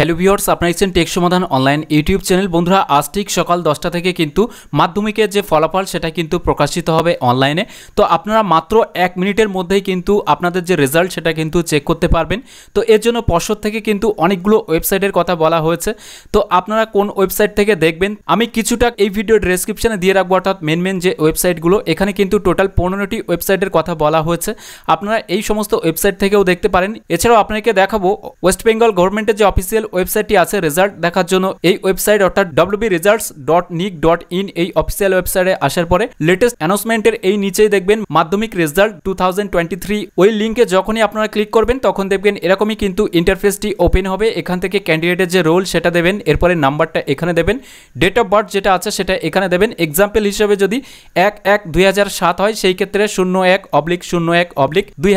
hello viewers আপনার ইচ্ছেন tech Samadhan online YouTube channel বন্ধুরা আজ ঠিক সকাল দশটা থেকে কিন্তু মাধ্যমিকের যে ফলাফল সেটা কিন্তু প্রকাশিত হবে অনলাইনে তো আপনারা মাত্র এক মিনিটের মধ্যেই কিন্তু আপনাদের যে রেজাল্ট সেটা কিন্তু চেক করতে পারবেন তো এর জন্য পর্ষদ থেকে কিন্তু অনেকগুলো ওয়েবসাইটের কথা বলা হয়েছে তো আপনারা কোন ওয়েবসাইট থেকে দেখবেন আমি কিছুটা এই ভিডিও ডিসক্রিপশানে দিয়ে রাখবো অর্থাৎ মেন মেন যে ওয়েবসাইটগুলো এখানে কিন্তু টোটাল পনেরোটি ওয়েবসাইটের কথা বলা হয়েছে আপনারা এই সমস্ত ওয়েবসাইট থেকেও দেখতে পারেন এছাড়াও আপনাকে দেখাবো ওয়েস্ট বেঙ্গল গভর্নমেন্টের যে অফিসিয়াল ওয়েবসাইটটি আছে রেজাল্ট দেখার জন্য এই ওয়েবসাইট অর্থাৎ WB results dot nic dot in এই অফিসিয়াল ওয়েবসাইটে আসার পরে লেটেস্ট অ্যানাউন্সমেন্টের এই নিচেই দেখবেন মাধ্যমিক রেজাল্ট টু ওই লিঙ্কে যখনই আপনারা ক্লিক করবেন তখন দেখবেন এরকমই কিন্তু ইন্টারফেসটি ওপেন হবে এখান থেকে ক্যান্ডিডেটের যে রোল সেটা দেবেন এরপরে নাম্বারটা এখানে দেবেন ডেট অফ বার্থ যেটা আছে সেটা এখানে দেবেন এক্সাম্পল হিসেবে যদি এক এক দুই হয় সেই ক্ষেত্রে শূন্য এক অবলিক শূন্য এক অবলিক দুই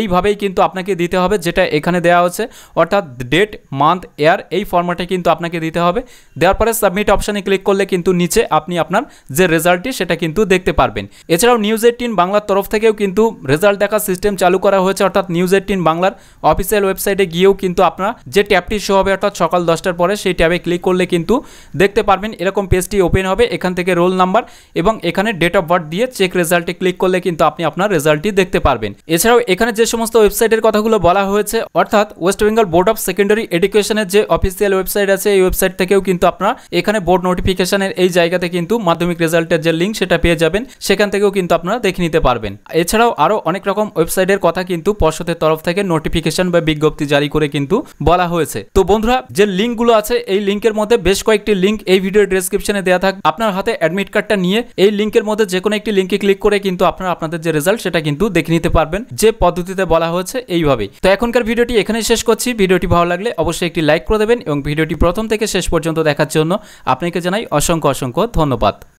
এইভাবেই কিন্তু আপনাকে দিতে হবে যেটা এখানে দেওয়া হচ্ছে অর্থাৎ ডেট মান্থ মান্থ এয়ার এই ফর্মেটে কিন্তু আপনাকে দিতে হবে দেওয়ার পরে সাবমিট অপশানে ক্লিক করলে কিন্তু নিচে আপনি আপনার যে রেজাল্টটি সেটা কিন্তু দেখতে পারবেন এছাড়াও নিউজ এইটিন বাংলার তরফ থেকেও কিন্তু রেজাল্ট দেখার সিস্টেম চালু করা হয়েছে অর্থাৎ নিউজ এইটিন বাংলার অফিসিয়াল ওয়েবসাইটে গিয়েও কিন্তু আপনার যে ট্যাবটি শো হবে অর্থাৎ সকাল দশটার পরে সেই ট্যাবে ক্লিক করলে কিন্তু দেখতে পারবেন এরকম পেজটি ওপেন হবে এখান থেকে রোল নাম্বার এবং এখানে ডেট অফ বার্থ দিয়ে চেক রেজাল্টে ক্লিক করলে কিন্তু আপনি আপনার রেজাল্টটি দেখতে পারবেন এছাড়াও এখানে যে সমস্ত ওয়েবসাইটের কথাগুলো বলা হয়েছে অর্থাৎ West Bengal board of secondary education নোটিফিকেশনের যে অফিসিয়াল ওয়েবসাইট আছে এই ওয়েবসাইট থেকেও কিন্তু আপনারা এখানে বোর্ড নোটিফিকেশনের এই জায়গাতে কিন্তু মাধ্যমিক রেজাল্টের যে লিঙ্ক সেটা পেয়ে যাবেন সেখান থেকেও কিন্তু আপনারা দেখে নিতে পারবেন এছাড়াও আরও অনেক রকম ওয়েবসাইটের কথা কিন্তু পর্ষদের তরফ থেকে নোটিফিকেশন বা বিজ্ঞপ্তি জারি করে কিন্তু বলা হয়েছে তো বন্ধুরা যে লিঙ্কগুলো আছে এই লিঙ্কের মধ্যে বেশ কয়েকটি লিঙ্ক এই ভিডিওর ডেসক্রিপশনে দেওয়া থাক আপনার হাতে অ্যাডমিট কার্ডটা নিয়ে এই লিঙ্কের মধ্যে যে কোনো একটি লিঙ্কে ক্লিক করে কিন্তু আপনারা আপনাদের যে রেজাল্ট সেটা কিন্তু দেখে নিতে পারবেন যে পদ্ধতিতে বলা হয়েছে এইভাবেই তো এখনকার ভিডিওটি এখানেই শেষ করছি ভিডিওটি ভালো লাগলে অবশ্যই একটি লাইক করে দেবেন এবং ভিডিওটি প্রথম থেকে শেষ পর্যন্ত দেখার জন্য আপনাকে জানাই অসংখ্য অসংখ্য ধন্যবাদ